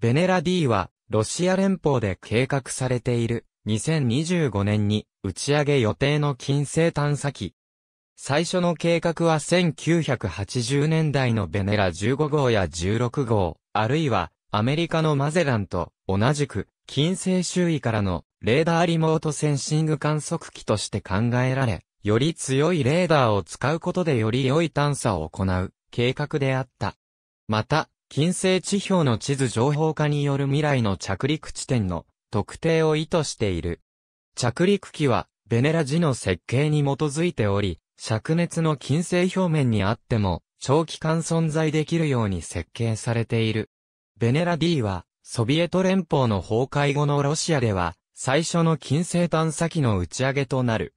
ベネラ D は、ロシア連邦で計画されている、2025年に打ち上げ予定の金星探査機。最初の計画は1980年代のベネラ15号や16号、あるいはアメリカのマゼランと同じく金星周囲からのレーダーリモートセンシング観測機として考えられ、より強いレーダーを使うことでより良い探査を行う計画であった。また、近星地表の地図情報化による未来の着陸地点の特定を意図している。着陸機は、ベネラジの設計に基づいており、灼熱の金星表面にあっても、長期間存在できるように設計されている。ベネラ D は、ソビエト連邦の崩壊後のロシアでは、最初の金星探査機の打ち上げとなる。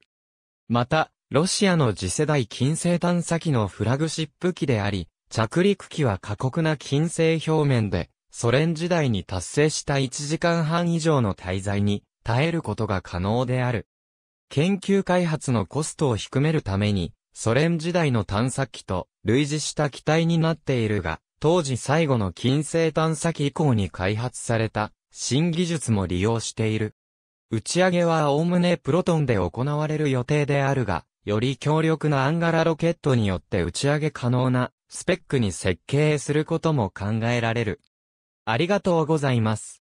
また、ロシアの次世代金星探査機のフラグシップ機であり、着陸機は過酷な金星表面で、ソ連時代に達成した1時間半以上の滞在に耐えることが可能である。研究開発のコストを低めるために、ソ連時代の探査機と類似した機体になっているが、当時最後の金星探査機以降に開発された新技術も利用している。打ち上げは概ねプロトンで行われる予定であるが、より強力なアンガラロケットによって打ち上げ可能なスペックに設計することも考えられる。ありがとうございます。